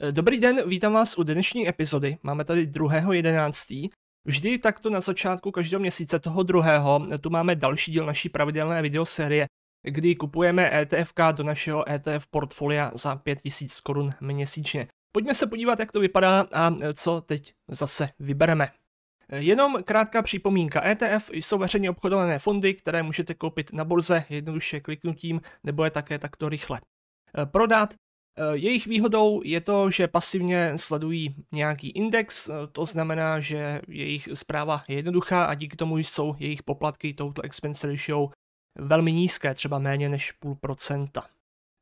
Eh, dobrý den, vítám vás u dnešní epizody. Máme tady 2.11. Vždy takto na začátku každého měsíce toho druhého eh, tu máme další díl naší pravidelné videosérie, kdy kupujeme ETFK do našeho ETF portfolia za 5000 korun měsíčně. Pojďme se podívat, jak to vypadá a eh, co teď zase vybereme. Jenom krátká připomínka. ETF jsou veřejně obchodované fondy, které můžete koupit na burze jednoduše kliknutím nebo je také takto rychle. Prodat Eh, jejich výhodou je to, že pasivně sledují nějaký index, eh, to znamená, že jejich zpráva je jednoduchá a díky tomu jsou jejich poplatky touto expense ratio velmi nízké, třeba méně než půl procenta.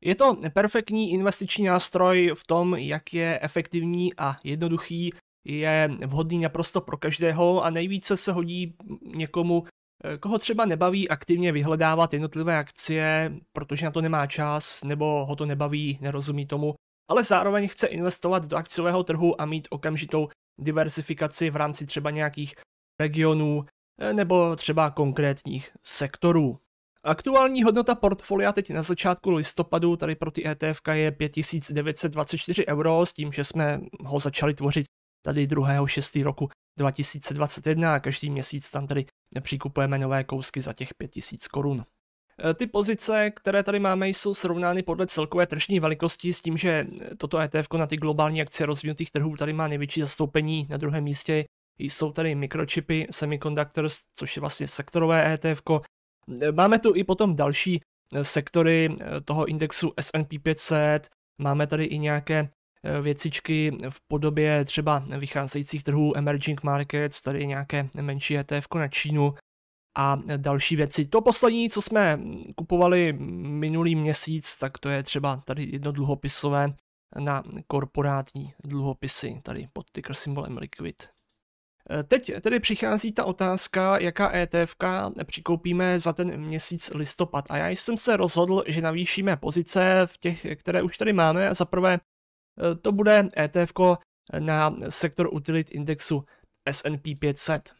Je to perfektní investiční nástroj v tom, jak je efektivní a jednoduchý, je vhodný naprosto pro každého a nejvíce se hodí někomu, Eh, koho třeba nebaví aktivně vyhledávat jednotlivé akcie, protože na to nemá čas, nebo ho to nebaví, nerozumí tomu, ale zároveň chce investovat do akciového trhu a mít okamžitou diversifikaci v rámci třeba nějakých regionů eh, nebo třeba konkrétních sektorů. Aktuální hodnota portfolia teď na začátku listopadu tady pro ty ETF je 5924 euro s tím, že jsme ho začali tvořit tady 2. 6. roku 2021 a každý měsíc tam tedy přikupujeme nové kousky za těch 5000 korun. E, ty pozice, které tady máme, jsou srovnány podle celkové tržní velikosti s tím, že toto ETF na ty globální akcie rozvinutých trhů tady má největší zastoupení. Na druhém místě jsou tady mikročipy, semiconductors, což je vlastně sektorové ETF. E, máme tu i potom další e, sektory toho indexu S&P 500, máme tady i nějaké Eh, věcičky v podobě třeba vycházejících trhů emerging markets, tady nějaké menší ETF na Čínu a další věci. To poslední, co jsme kupovali minulý měsíc, tak to je třeba tady jedno dluhopisové na korporátní dluhopisy, tady pod ticker symbolem Liquid. Eh, teď tedy přichází ta otázka, jaká ETF přikoupíme za ten měsíc listopad. A já jsem se rozhodl, že navýšíme pozice v těch, které už tady máme. Za prvé Eh, to bude ETF na sektor utilit indexu S&P 500.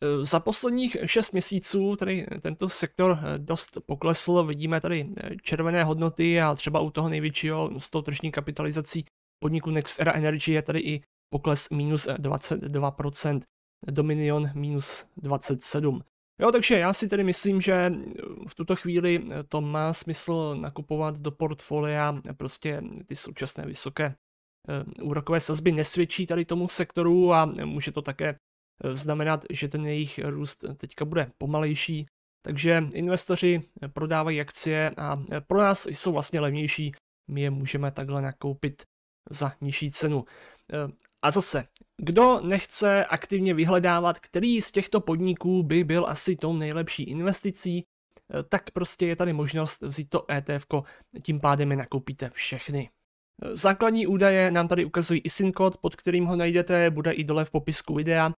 Eh, za posledních 6 měsíců tady tento sektor eh, dost poklesl, vidíme tady červené hodnoty a třeba u toho největšího s tou tržní kapitalizací podniku Nextera Energy je tady i pokles minus 22%, Dominion minus 27%. Jo, takže já si tedy myslím, že eh, v tuto chvíli eh, to má smysl nakupovat do portfolia eh, prostě ty současné vysoké úrokové sazby nesvědčí tady tomu sektoru a může to také znamenat, že ten jejich růst teďka bude pomalejší, takže investoři prodávají akcie a pro nás jsou vlastně levnější, my je můžeme takhle nakoupit za nižší cenu. A zase, kdo nechce aktivně vyhledávat, který z těchto podniků by byl asi tou nejlepší investicí, eh, tak prostě je tady možnost vzít to ETF, tím pádem je nakoupíte všechny. Eh, základní údaje nám tady ukazují ISIN kód, pod kterým ho najdete, bude i dole v popisku videa.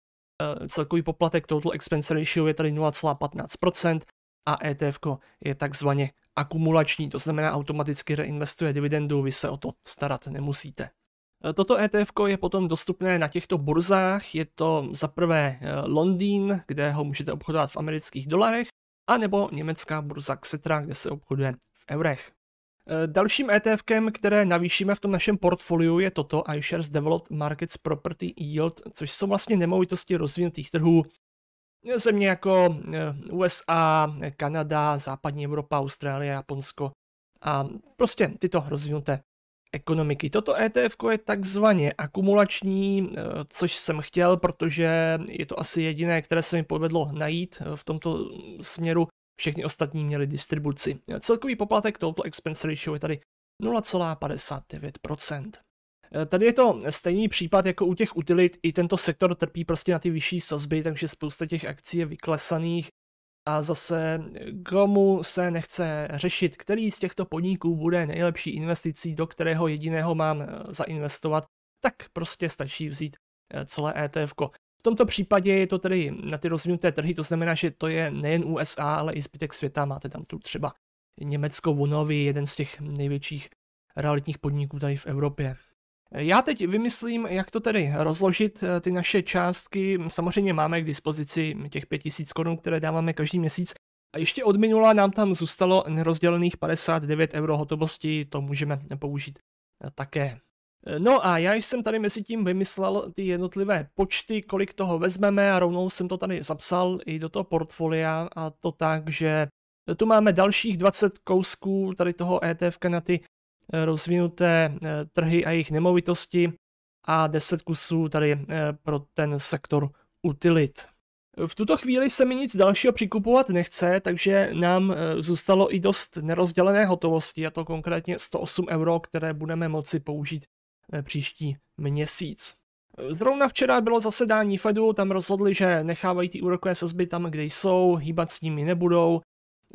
Eh, celkový poplatek Total Expense Ratio je tady 0,15% a ETF je takzvaně akumulační, to znamená automaticky reinvestuje dividendu, vy se o to starat nemusíte. Eh, toto ETF je potom dostupné na těchto burzách. Je to za prvé eh, Londýn, kde ho můžete obchodovat v amerických dolarech, anebo německá burza Xetra, kde se obchoduje v eurech. Eh, dalším ETF, které navýšíme v tom našem portfoliu, je toto iShares Developed Markets Property Yield, což jsou vlastně nemovitosti rozvinutých trhů. Země jako USA, Kanada, západní Evropa, Austrálie, Japonsko a prostě tyto rozvinuté ekonomiky. Toto ETF je takzvaně akumulační, eh, což jsem chtěl, protože je to asi jediné, které se mi povedlo najít eh, v tomto směru. Všechny ostatní měly distribuci. Eh, celkový poplatek total expense ratio je tady 0,59%. Tady je to stejný případ jako u těch utilit, i tento sektor trpí prostě na ty vyšší sazby, takže spousta těch akcí je vyklesaných, a zase komu se nechce řešit, který z těchto podniků bude nejlepší investicí, do kterého jediného mám eh, zainvestovat, tak prostě stačí vzít eh, celé ETF. -ko. V tomto případě je to tedy na ty rozvinuté trhy, to znamená, že to je nejen USA, ale i zbytek světa. Máte tam tu třeba Německo Vunovi, jeden z těch největších realitních podniků tady v Evropě. Já teď vymyslím, jak to tedy rozložit, eh, ty naše částky. Samozřejmě máme k dispozici těch 5000 korun, které dáváme každý měsíc. A ještě od minula nám tam zůstalo nerozdělených 59 euro hotovosti, to můžeme použít eh, také. Eh, no a já jsem tady mezi tím vymyslel ty jednotlivé počty, kolik toho vezmeme a rovnou jsem to tady zapsal i do toho portfolia a to tak, že tu máme dalších 20 kousků tady toho ETF na ty Eh, rozvinuté eh, trhy a jejich nemovitosti a 10 kusů tady eh, pro ten sektor utilit. V tuto chvíli se mi nic dalšího přikupovat nechce, takže nám zůstalo i dost nerozdělené hotovosti, a to konkrétně 108 euro, které budeme moci použít příští měsíc. Zrovna včera bylo zasedání Fedu, tam rozhodli, že nechávají ty úrokové sazby tam, kde jsou, hýbat s nimi nebudou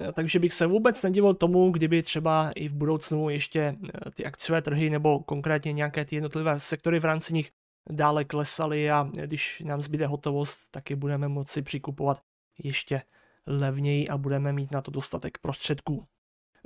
Eh, takže bych se vůbec nedivil tomu, kdyby třeba i v budoucnu ještě eh, ty akciové trhy nebo konkrétně nějaké ty jednotlivé sektory v rámci nich dále klesaly a když nám zbyde hotovost, tak je budeme moci přikupovat ještě levněji a budeme mít na to dostatek prostředků.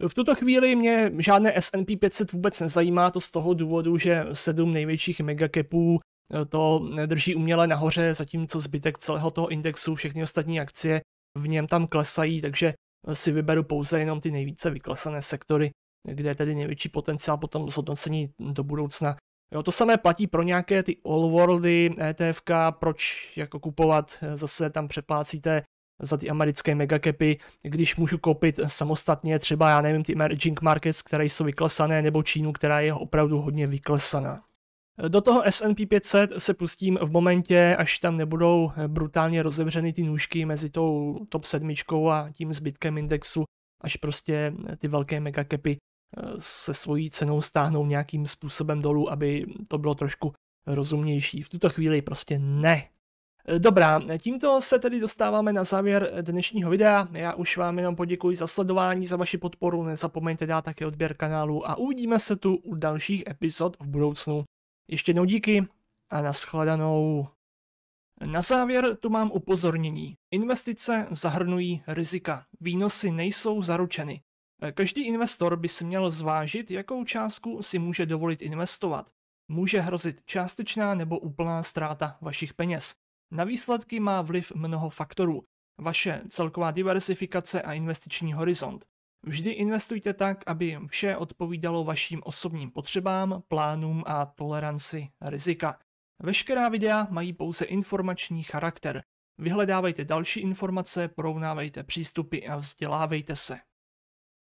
V tuto chvíli mě žádné S&P 500 vůbec nezajímá, to z toho důvodu, že sedm největších megacapů eh, to drží uměle nahoře, zatímco zbytek celého toho indexu, všechny ostatní akcie v něm tam klesají, takže si vyberu pouze jenom ty nejvíce vyklesané sektory, kde je tedy největší potenciál potom zhodnocení do budoucna. Jo, to samé platí pro nějaké ty all worldy, ETFK, proč jako kupovat, eh, zase tam přeplácíte za ty americké megacapy, když můžu koupit samostatně třeba, já nevím, ty emerging markets, které jsou vyklesané, nebo Čínu, která je opravdu hodně vyklesaná. Do toho S&P 500 se pustím v momentě, až tam nebudou brutálně rozevřeny ty nůžky mezi tou top sedmičkou a tím zbytkem indexu, až prostě ty velké megakepy eh, se svojí cenou stáhnou nějakým způsobem dolů, aby to bylo trošku rozumnější. V tuto chvíli prostě ne. Eh, dobrá, tímto se tedy dostáváme na závěr dnešního videa. Já už vám jenom poděkuji za sledování, za vaši podporu, nezapomeňte dát také odběr kanálu a uvidíme se tu u dalších epizod v budoucnu. Ještě jednou díky a naschledanou. Na závěr tu mám upozornění. Investice zahrnují rizika. Výnosy nejsou zaručeny. Každý investor by si měl zvážit, jakou částku si může dovolit investovat. Může hrozit částečná nebo úplná ztráta vašich peněz. Na výsledky má vliv mnoho faktorů. Vaše celková diversifikace a investiční horizont. Vždy investujte tak, aby vše odpovídalo vašim osobním potřebám, plánům a toleranci rizika. Veškerá videa mají pouze informační charakter. Vyhledávejte další informace, porovnávejte přístupy a vzdělávejte se.